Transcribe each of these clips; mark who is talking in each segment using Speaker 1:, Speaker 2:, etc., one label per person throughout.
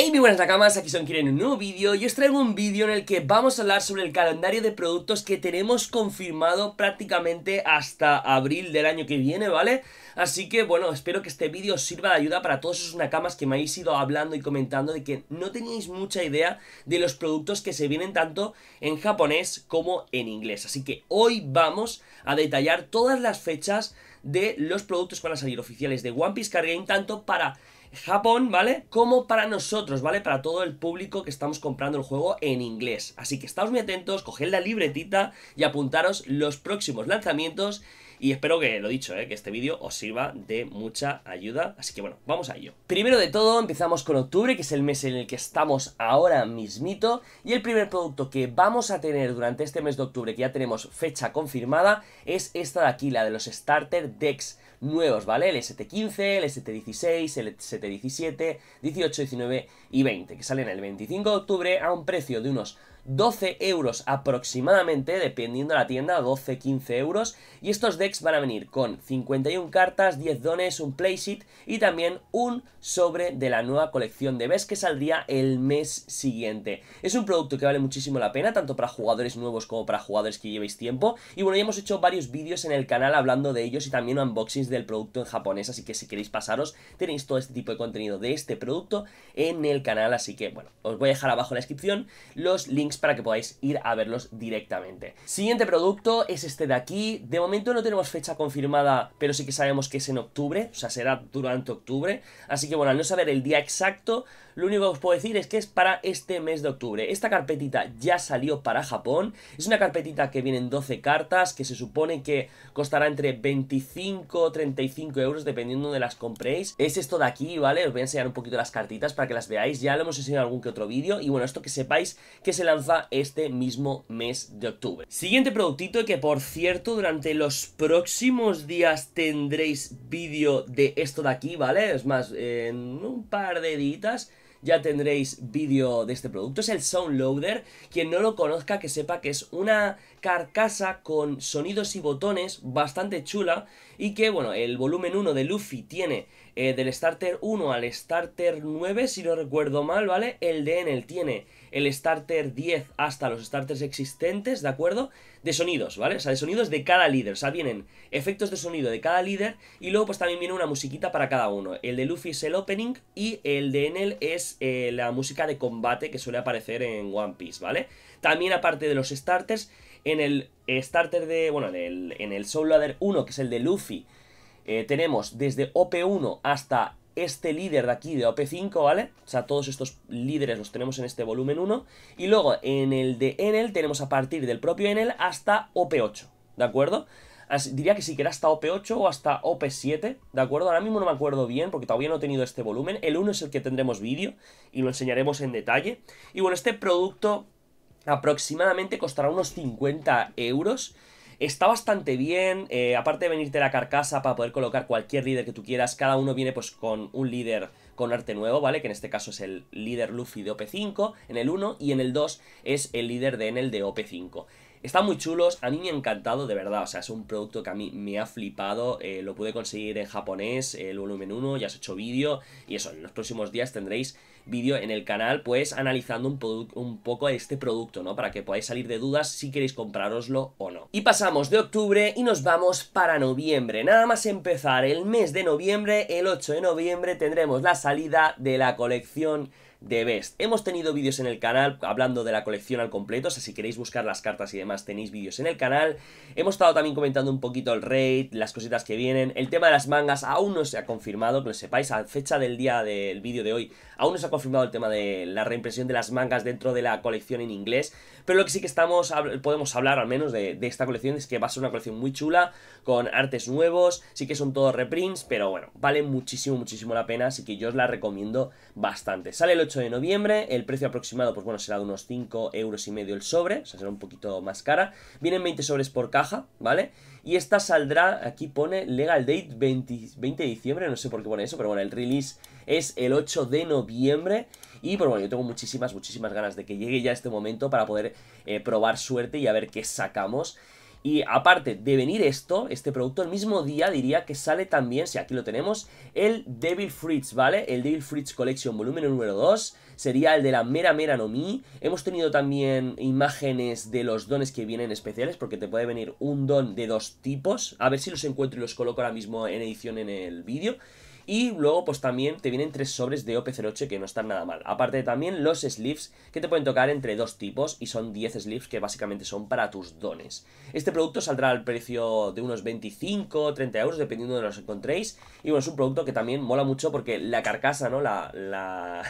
Speaker 1: Hey, muy buenas nakamas, aquí son Kiren en un nuevo vídeo y os traigo un vídeo en el que vamos a hablar sobre el calendario de productos que tenemos confirmado prácticamente hasta abril del año que viene, ¿vale? Así que, bueno, espero que este vídeo os sirva de ayuda para todos esos nakamas que me habéis ido hablando y comentando de que no teníais mucha idea de los productos que se vienen tanto en japonés como en inglés. Así que hoy vamos a detallar todas las fechas de los productos que van a salir oficiales de One Piece Card Game, tanto para Japón, ¿vale? Como para nosotros, ¿vale? Para todo el público que estamos comprando el juego en inglés. Así que estamos muy atentos, coged la libretita y apuntaros los próximos lanzamientos y espero que, lo dicho, eh, que este vídeo os sirva de mucha ayuda. Así que bueno, vamos a ello. Primero de todo, empezamos con octubre, que es el mes en el que estamos ahora mismito. Y el primer producto que vamos a tener durante este mes de octubre, que ya tenemos fecha confirmada, es esta de aquí, la de los Starter Decks nuevos, ¿vale? El ST15, el ST16, el ST17, 18, 19 y 20, que salen el 25 de octubre a un precio de unos 12 euros aproximadamente, dependiendo de la tienda, 12-15 euros. Y estos decks van a venir con 51 cartas, 10 dones, un playset y también un sobre de la nueva colección de BES que saldría el mes siguiente. Es un producto que vale muchísimo la pena, tanto para jugadores nuevos como para jugadores que llevéis tiempo. Y bueno, ya hemos hecho varios vídeos en el canal hablando de ellos y también unboxings del producto en japonés, así que si queréis pasaros, tenéis todo este tipo de contenido de este producto en el canal. Así que bueno, os voy a dejar abajo en la descripción los links para que podáis ir a verlos directamente. Siguiente producto es este de aquí. De momento no tenemos fecha confirmada, pero sí que sabemos que es en octubre, o sea, será durante octubre. Así que bueno, al no saber el día exacto, lo único que os puedo decir es que es para este mes de octubre. Esta carpetita ya salió para Japón. Es una carpetita que viene en 12 cartas, que se supone que costará entre 25 o 35 euros, dependiendo de las compréis. Es esto de aquí, ¿vale? Os voy a enseñar un poquito las cartitas para que las veáis. Ya lo hemos enseñado en algún que otro vídeo. Y bueno, esto que sepáis que se lanza este mismo mes de octubre. Siguiente productito que, por cierto, durante los próximos días tendréis vídeo de esto de aquí, ¿vale? Es más, en un par de editas ya tendréis vídeo de este producto. Es el Sound Loader. Quien no lo conozca, que sepa que es una carcasa con sonidos y botones bastante chula. Y que, bueno, el volumen 1 de Luffy tiene eh, del Starter 1 al Starter 9, si no recuerdo mal, ¿vale? El de tiene el starter 10 hasta los starters existentes, ¿de acuerdo? De sonidos, ¿vale? O sea, de sonidos de cada líder. O sea, vienen efectos de sonido de cada líder y luego pues también viene una musiquita para cada uno. El de Luffy es el opening y el de Enel es eh, la música de combate que suele aparecer en One Piece, ¿vale? También aparte de los starters, en el starter de, bueno, en el, en el Soul Ladder 1, que es el de Luffy, eh, tenemos desde OP1 hasta este líder de aquí de OP5, ¿vale? O sea, todos estos líderes los tenemos en este volumen 1. Y luego en el de Enel tenemos a partir del propio Enel hasta OP8, ¿de acuerdo? diría que sí, que era hasta OP8 o hasta OP7, ¿de acuerdo? Ahora mismo no me acuerdo bien porque todavía no he tenido este volumen. El 1 es el que tendremos vídeo y lo enseñaremos en detalle. Y bueno, este producto aproximadamente costará unos 50 euros. Está bastante bien, eh, aparte de venirte la carcasa para poder colocar cualquier líder que tú quieras, cada uno viene pues con un líder con arte nuevo, ¿vale? Que en este caso es el líder Luffy de OP5 en el 1 y en el 2 es el líder de Enel de OP5. Están muy chulos, a mí me ha encantado de verdad, o sea, es un producto que a mí me ha flipado, eh, lo pude conseguir en japonés, el volumen 1, ya os he hecho vídeo, y eso, en los próximos días tendréis vídeo en el canal, pues analizando un, un poco este producto, ¿no? Para que podáis salir de dudas si queréis compraroslo o no. Y pasamos de octubre y nos vamos para noviembre. Nada más empezar el mes de noviembre, el 8 de noviembre tendremos la salida de la colección de Best. Hemos tenido vídeos en el canal hablando de la colección al completo, o sea, si queréis buscar las cartas y demás tenéis vídeos en el canal. Hemos estado también comentando un poquito el raid, las cositas que vienen. El tema de las mangas aún no se ha confirmado, que lo sepáis, a fecha del día del vídeo de hoy aún no se ha confirmado el tema de la reimpresión de las mangas dentro de la colección en inglés, pero lo que sí que estamos podemos hablar al menos de, esta colección es que va a ser una colección muy chula, con artes nuevos, sí que son todos reprints, pero bueno, vale muchísimo, muchísimo la pena, así que yo os la recomiendo bastante. Sale el de noviembre. El precio aproximado, pues bueno, será de unos 5 euros y medio el sobre, o sea, será un poquito más cara. Vienen 20 sobres por caja, ¿vale? Y esta saldrá, aquí pone legal date 20, de diciembre, no sé por qué pone eso, pero bueno, el release es el 8 de noviembre. Y pues bueno, yo tengo muchísimas, muchísimas ganas de que llegue ya este momento para poder eh, probar suerte y a ver qué sacamos. Y aparte de venir esto, este producto, el mismo día diría que sale también, si aquí lo tenemos, el Devil Fritz, ¿vale? El Devil Fritz Collection volumen número 2 sería el de la Mera Mera no Mi. Hemos tenido también imágenes de los dones que vienen especiales, porque te puede venir un don de dos tipos. A ver si los encuentro y los coloco ahora mismo en edición en el vídeo. Y luego, pues también te vienen tres sobres de OP08 que no están nada mal. Aparte también los sleeves que te pueden tocar entre dos tipos y son 10 sleeves que básicamente son para tus dones. Este producto saldrá al precio de unos 25 30 euros dependiendo de los encontréis. Y bueno, es un producto que también mola mucho porque la carcasa, ¿no? La, la,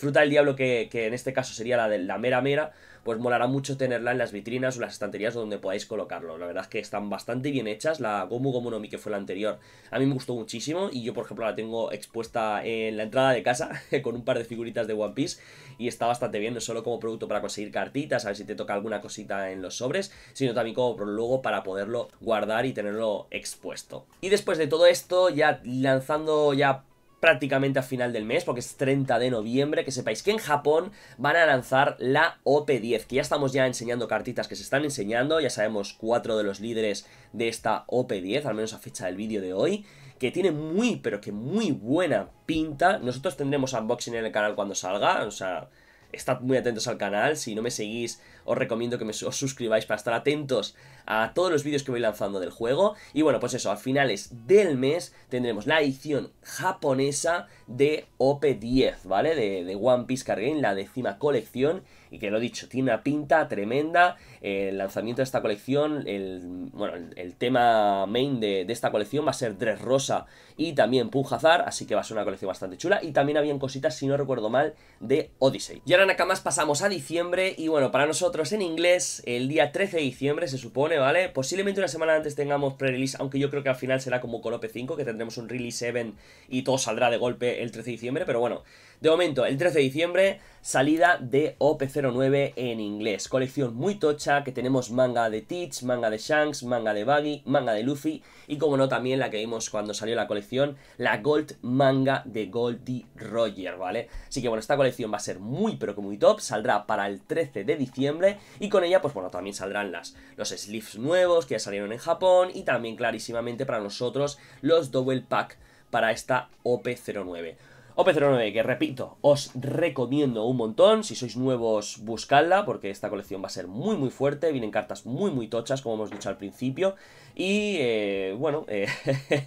Speaker 1: fruta del diablo que, en este caso sería la de la mera mera, pues molará mucho tenerla en las vitrinas o las estanterías donde podáis colocarlo. La verdad es que están bastante bien hechas. La Gomu Gomu no Mi que fue la anterior, a mí me gustó muchísimo y yo, por ejemplo, la tengo expuesta en la entrada de casa con un par de figuritas de One Piece y está bastante bien, no solo como producto para conseguir cartitas, a ver si te toca alguna cosita en los sobres, sino también como luego para poderlo guardar y tenerlo expuesto. Y después de todo esto, ya lanzando ya prácticamente a final del mes, porque es 30 de noviembre, que sepáis que en Japón van a lanzar la OP10, que ya estamos ya enseñando cartitas que se están enseñando, ya sabemos cuatro de los líderes de esta OP10, al menos a fecha del vídeo de hoy, que tiene muy, pero que muy buena pinta, nosotros tendremos unboxing en el canal cuando salga, o sea, estad muy atentos al canal, si no me seguís os recomiendo que os suscribáis para estar atentos a todos los vídeos que voy lanzando del juego. Y bueno, pues eso, a finales del mes tendremos la edición japonesa de OP10, ¿vale? De, One Piece Card Game, la décima colección y que lo he dicho, tiene una pinta tremenda. El lanzamiento de esta colección, el, bueno, el, tema main de, de, esta colección va a ser Dress Rosa y también Punjazar, así que va a ser una colección bastante chula. Y también habían cositas, si no recuerdo mal, de Odyssey. Y ahora, más pasamos a diciembre y bueno, para nosotros en inglés el día 13 de diciembre, se supone, ¿vale? Posiblemente una semana antes tengamos pre-release, aunque yo creo que al final será como Colope 5, que tendremos un release 7 y todo saldrá de golpe el 13 de diciembre, pero bueno, de momento, el 13 de diciembre, salida de OP09 en inglés. Colección muy tocha, que tenemos manga de Teach, manga de Shanks, manga de Baggy, manga de Luffy y como no también la que vimos cuando salió la colección, la Gold Manga de Goldie Roger, ¿vale? Así que bueno, esta colección va a ser muy pero que muy top, saldrá para el 13 de diciembre y con ella pues bueno, también saldrán las, los sleeves nuevos que ya salieron en Japón y también clarísimamente para nosotros los Double Pack para esta OP09. OP09, que repito, os recomiendo un montón. Si sois nuevos, buscadla, porque esta colección va a ser muy, muy fuerte. Vienen cartas muy, muy tochas, como hemos dicho al principio. Y, eh, bueno, eh,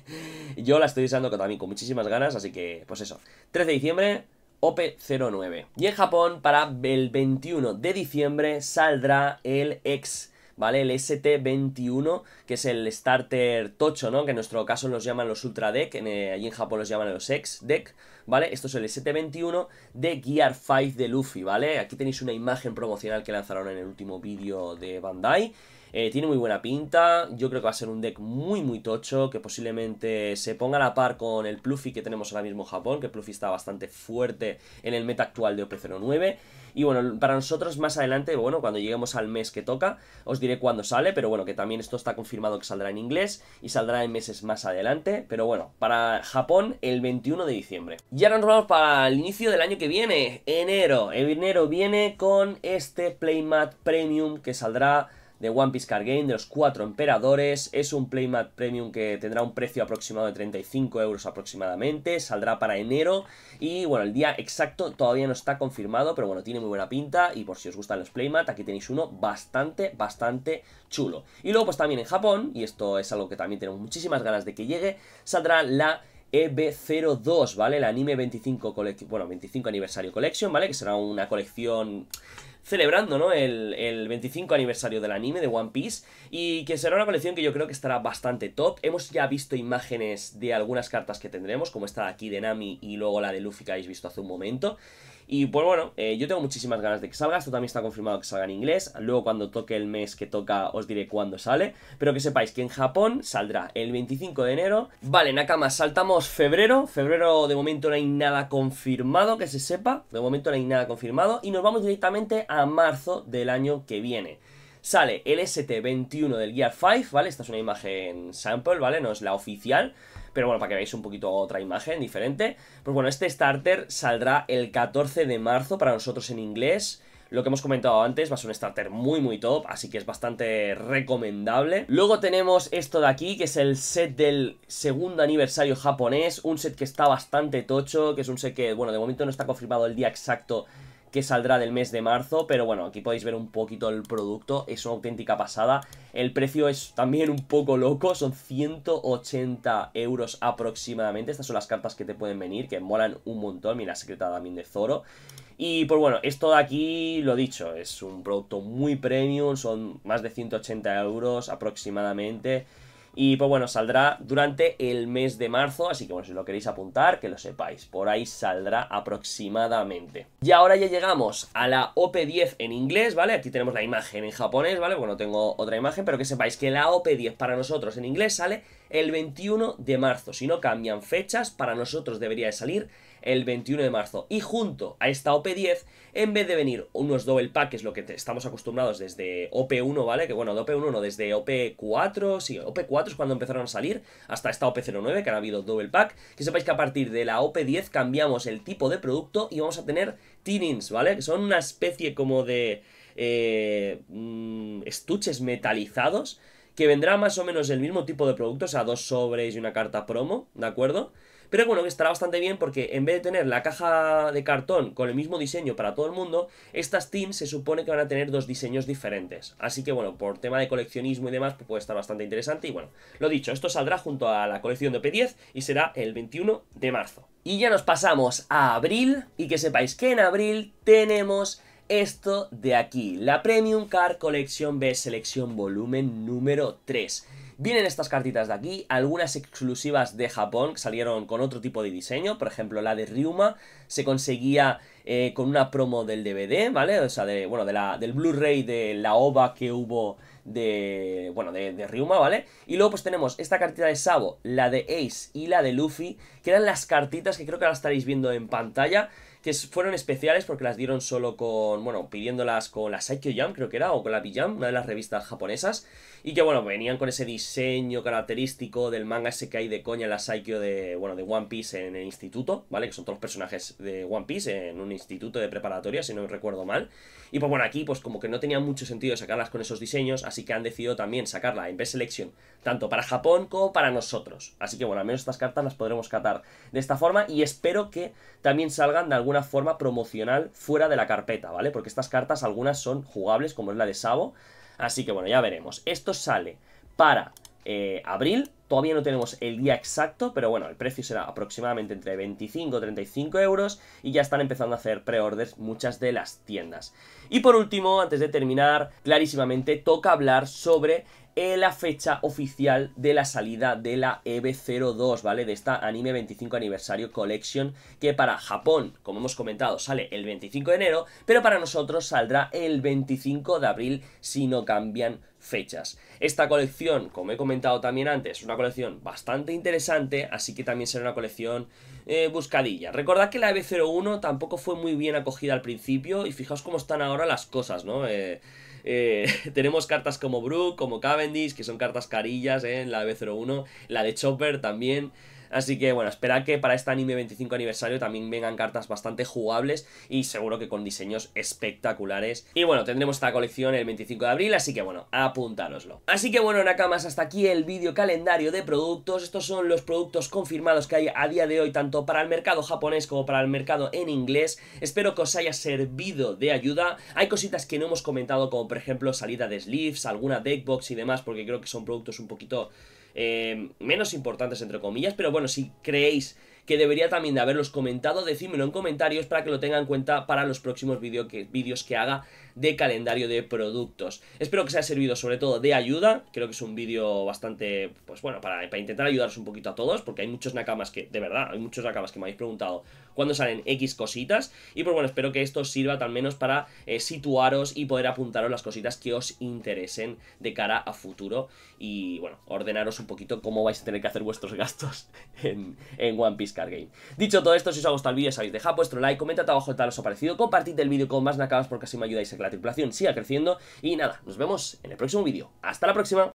Speaker 1: yo la estoy usando también con muchísimas ganas, así que, pues eso. 13 de diciembre, OP09. Y en Japón, para el 21 de diciembre, saldrá el ex ¿vale? El ST21, que es el starter tocho, ¿no? Que en nuestro caso los llaman los Ultra Deck, en, eh, allí en Japón los llaman los X Deck, ¿vale? Esto es el ST21 de Gear 5 de Luffy, ¿vale? Aquí tenéis una imagen promocional que lanzaron en el último vídeo de Bandai. Eh, tiene muy buena pinta, yo creo que va a ser un deck muy muy tocho, que posiblemente se ponga a la par con el Pluffy que tenemos ahora mismo en Japón, que Pluffy está bastante fuerte en el meta actual de OP09. Y bueno, para nosotros más adelante, bueno, cuando lleguemos al mes que toca, os diré cuándo sale, pero bueno, que también esto está confirmado que saldrá en inglés y saldrá en meses más adelante, pero bueno, para Japón el 21 de diciembre. Y ahora nos vamos para el inicio del año que viene, enero. Enero viene con este Playmat Premium que saldrá de One Piece Card Game, de los cuatro emperadores. Es un Playmat Premium que tendrá un precio aproximado de 35 euros aproximadamente. Saldrá para enero. Y bueno, el día exacto todavía no está confirmado, pero bueno, tiene muy buena pinta. Y por si os gustan los Playmat, aquí tenéis uno bastante, bastante chulo. Y luego, pues también en Japón, y esto es algo que también tenemos muchísimas ganas de que llegue, saldrá la. EB02, ¿vale? la anime 25 bueno, 25 aniversario collection, ¿vale? Que será una colección celebrando ¿no? el, el 25 aniversario del anime de One Piece y que será una colección que yo creo que estará bastante top. Hemos ya visto imágenes de algunas cartas que tendremos, como esta de aquí de Nami y luego la de Luffy que habéis visto hace un momento. Y pues bueno, eh, yo tengo muchísimas ganas de que salga, esto también está confirmado que salga en inglés, luego cuando toque el mes que toca os diré cuándo sale, pero que sepáis que en Japón saldrá el 25 de enero. Vale, Nakama, saltamos febrero, febrero de momento no hay nada confirmado que se sepa, de momento no hay nada confirmado, y nos vamos directamente a marzo del año que viene. Sale el ST21 del Gear 5, ¿vale? Esta es una imagen sample, ¿vale? No es la oficial, pero bueno, para que veáis un poquito otra imagen diferente. Pues bueno, este starter saldrá el 14 de marzo para nosotros en inglés. Lo que hemos comentado antes va a ser un starter muy muy top, así que es bastante recomendable. Luego tenemos esto de aquí, que es el set del segundo aniversario japonés, un set que está bastante tocho, que es un set que, bueno, de momento no está confirmado el día exacto que saldrá del mes de marzo, pero bueno, aquí podéis ver un poquito el producto, es una auténtica pasada. El precio es también un poco loco, son 180 euros aproximadamente, estas son las cartas que te pueden venir, que molan un montón, mira, secreta también de Zoro. Y pues bueno, esto de aquí, lo dicho, es un producto muy premium, son más de 180 euros aproximadamente. Y pues bueno, saldrá durante el mes de marzo, así que bueno, si lo queréis apuntar, que lo sepáis. Por ahí saldrá aproximadamente. Y ahora ya llegamos a la OP10 en inglés, ¿vale? Aquí tenemos la imagen en japonés, ¿vale? Bueno, tengo otra imagen, pero que sepáis que la OP10 para nosotros en inglés sale el 21 de marzo. Si no cambian fechas, para nosotros debería de salir el 21 de marzo. Y junto a esta OP10, en vez de venir unos double pack, que es lo que estamos acostumbrados desde OP1, ¿vale? Que bueno, de OP1 no, desde OP4, sí, OP4 es cuando empezaron a salir, hasta esta OP09, que han habido double pack. Que sepáis que a partir de la OP10 cambiamos el tipo de producto y vamos a tener tinins, ¿vale? Que son una especie como de... Eh, mm, estuches metalizados que vendrá más o menos el mismo tipo de producto, o sea, dos sobres y una carta promo, ¿de acuerdo? Pero bueno, que estará bastante bien porque en vez de tener la caja de cartón con el mismo diseño para todo el mundo, estas teams se supone que van a tener dos diseños diferentes. Así que bueno, por tema de coleccionismo y demás, pues puede estar bastante interesante. Y bueno, lo dicho, esto saldrá junto a la colección de P10 y será el 21 de marzo. Y ya nos pasamos a abril y que sepáis que en abril tenemos esto de aquí, la Premium Car Collection B Selección Volumen número 3. Vienen estas cartitas de aquí, algunas exclusivas de Japón que salieron con otro tipo de diseño, por ejemplo la de Ryuma se conseguía eh, con una promo del DVD, ¿vale? O sea, de, bueno, de la, del Blu-ray de la OVA que hubo de, bueno, de, de, Ryuma, ¿vale? Y luego pues tenemos esta cartita de Sabo, la de Ace y la de Luffy, que eran las cartitas que creo que ahora estaréis viendo en pantalla, que fueron especiales porque las dieron solo con, bueno, pidiéndolas con la Psycho Jam, creo que era, o con la Pijam, una de las revistas japonesas, y que, bueno, venían con ese diseño característico del manga ese que hay de coña en la Psycho de, bueno, de One Piece en el instituto, ¿vale? Que son todos los personajes de One Piece en un instituto de preparatoria, si no recuerdo mal. Y pues bueno, aquí pues como que no tenía mucho sentido sacarlas con esos diseños, así que han decidido también sacarla en B-Selection, tanto para Japón como para nosotros. Así que bueno, al menos estas cartas las podremos catar de esta forma y espero que también salgan de alguna una forma promocional fuera de la carpeta, ¿vale? Porque estas cartas algunas son jugables, como es la de Sabo. Así que bueno, ya veremos. Esto sale para eh, abril. Todavía no tenemos el día exacto, pero bueno, el precio será aproximadamente entre 25 y 35 euros y ya están empezando a hacer pre-orders muchas de las tiendas. Y por último, antes de terminar, clarísimamente toca hablar sobre la fecha oficial de la salida de la EB02, ¿vale? De esta anime 25 aniversario collection que para Japón, como hemos comentado, sale el 25 de enero, pero para nosotros saldrá el 25 de abril si no cambian fechas. Esta colección, como he comentado también antes, es una colección bastante interesante, así que también será una colección eh, buscadilla. Recordad que la EB01 tampoco fue muy bien acogida al principio y fijaos cómo están ahora las cosas, ¿no? Eh, eh, tenemos cartas como Brook, como Cavendish, que son cartas carillas eh, en la B01, la de Chopper también. Así que bueno, esperad que para este anime 25 aniversario también vengan cartas bastante jugables y seguro que con diseños espectaculares. Y bueno, tendremos esta colección el 25 de abril, así que bueno, apuntároslo. Así que bueno, Nakamas, hasta aquí el vídeo calendario de productos. Estos son los productos confirmados que hay a día de hoy, tanto para el mercado japonés como para el mercado en inglés. Espero que os haya servido de ayuda. Hay cositas que no hemos comentado, como por ejemplo salida de sleeves, alguna deckbox y demás, porque creo que son productos un poquito Em, menos importantes, entre comillas, pero bueno, si creéis que debería también de haberlos comentado, decídmelo en comentarios para que lo tenga en cuenta para los próximos vídeos que, que haga de calendario de productos. Espero que os haya servido sobre todo de ayuda, creo que es un vídeo bastante, pues bueno, para, intentar ayudaros un poquito a todos, porque hay muchos nakamas que, de verdad, hay muchos nakamas que me habéis preguntado cuándo salen X cositas, y pues bueno, espero que esto sirva al menos para eh, situaros y poder apuntaros las cositas que os interesen de cara a futuro, y bueno, ordenaros un poquito cómo vais a tener que hacer vuestros gastos en, One Piece Card Game. Dicho todo esto, si os ha gustado el vídeo, sabéis, dejad vuestro like, comentad abajo tal os ha parecido, compartid el vídeo con más nakamas porque así me ayudáis a la tripulación siga creciendo. Y nada, nos vemos en el próximo vídeo. ¡Hasta la próxima!